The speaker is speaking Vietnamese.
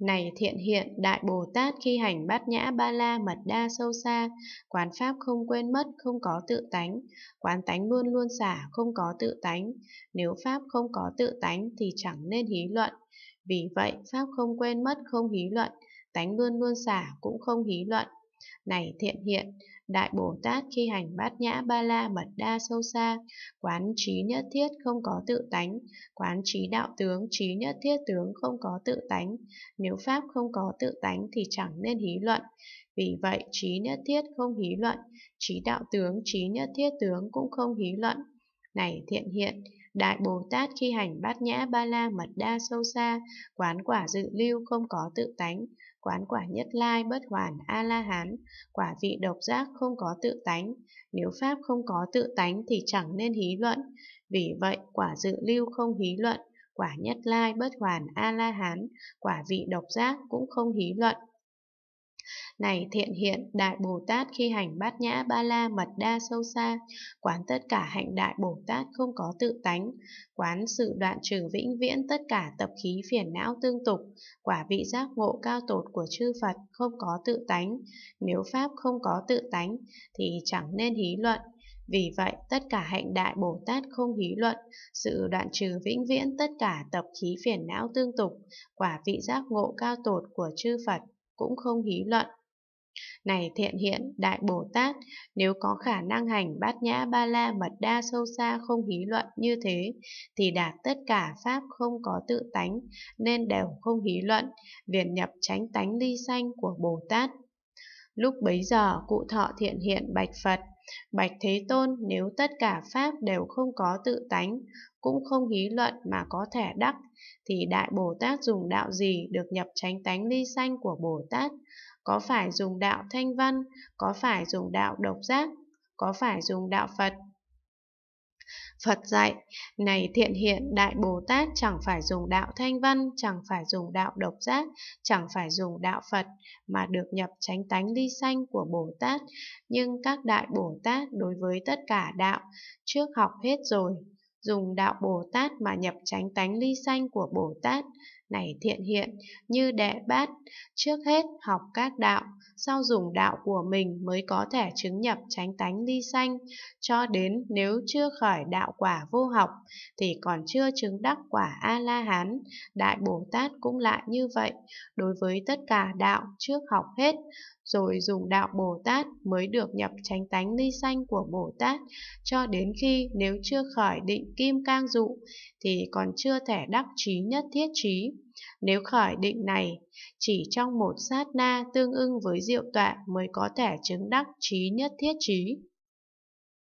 Này thiện hiện, Đại Bồ Tát khi hành bát nhã ba la mật đa sâu xa, quán pháp không quên mất, không có tự tánh, quán tánh luôn luôn xả, không có tự tánh. Nếu pháp không có tự tánh thì chẳng nên hí luận. Vì vậy, pháp không quên mất, không hí luận, tánh luôn luôn xả cũng không hí luận. Này thiện hiện, Đại Bồ Tát khi hành bát nhã ba la mật đa sâu xa, quán trí nhất thiết không có tự tánh, quán trí đạo tướng, trí nhất thiết tướng không có tự tánh. Nếu Pháp không có tự tánh thì chẳng nên hí luận. Vì vậy, trí nhất thiết không hí luận, trí đạo tướng, trí nhất thiết tướng cũng không hí luận. Này thiện hiện, Đại Bồ Tát khi hành bát nhã ba la mật đa sâu xa, quán quả dự lưu không có tự tánh, quán quả nhất lai bất hoàn A-la-hán, quả vị độc giác không có tự tánh, nếu Pháp không có tự tánh thì chẳng nên hí luận, vì vậy quả dự lưu không hí luận, quả nhất lai bất hoàn A-la-hán, quả vị độc giác cũng không hí luận. Này thiện hiện, Đại Bồ Tát khi hành bát nhã ba la mật đa sâu xa, quán tất cả hạnh Đại Bồ Tát không có tự tánh, quán sự đoạn trừ vĩnh viễn tất cả tập khí phiền não tương tục, quả vị giác ngộ cao tột của chư Phật không có tự tánh, nếu Pháp không có tự tánh thì chẳng nên hí luận, vì vậy, tất cả hạnh đại Bồ Tát không hí luận, sự đoạn trừ vĩnh viễn tất cả tập khí phiền não tương tục, quả vị giác ngộ cao tột của chư Phật cũng không hí luận. Này thiện hiện, đại Bồ Tát, nếu có khả năng hành bát nhã ba la mật đa sâu xa không hí luận như thế, thì đạt tất cả pháp không có tự tánh, nên đều không hí luận, viền nhập tránh tánh ly sanh của Bồ Tát. Lúc bấy giờ, cụ thọ thiện hiện bạch Phật, Bạch Thế Tôn nếu tất cả Pháp đều không có tự tánh, cũng không hí luận mà có thể đắc, thì Đại Bồ Tát dùng đạo gì được nhập tránh tánh ly sanh của Bồ Tát? Có phải dùng đạo thanh văn, có phải dùng đạo độc giác, có phải dùng đạo Phật, Phật dạy, này thiện hiện Đại Bồ Tát chẳng phải dùng đạo thanh văn, chẳng phải dùng đạo độc giác, chẳng phải dùng đạo Phật, mà được nhập chánh tánh ly sanh của Bồ Tát. Nhưng các Đại Bồ Tát đối với tất cả đạo, trước học hết rồi, dùng đạo Bồ Tát mà nhập chánh tánh ly sanh của Bồ Tát, này thiện hiện như đệ bát trước hết học các đạo sau dùng đạo của mình mới có thể chứng nhập chánh tánh ly sanh cho đến nếu chưa khởi đạo quả vô học thì còn chưa chứng đắc quả a la hán đại bồ tát cũng lại như vậy đối với tất cả đạo trước học hết rồi dùng đạo Bồ Tát mới được nhập chánh tánh ly sanh của Bồ Tát, cho đến khi nếu chưa khởi định kim cang dụ thì còn chưa thể đắc trí nhất thiết trí. Nếu khởi định này, chỉ trong một sát na tương ưng với diệu tọa mới có thể chứng đắc trí nhất thiết trí.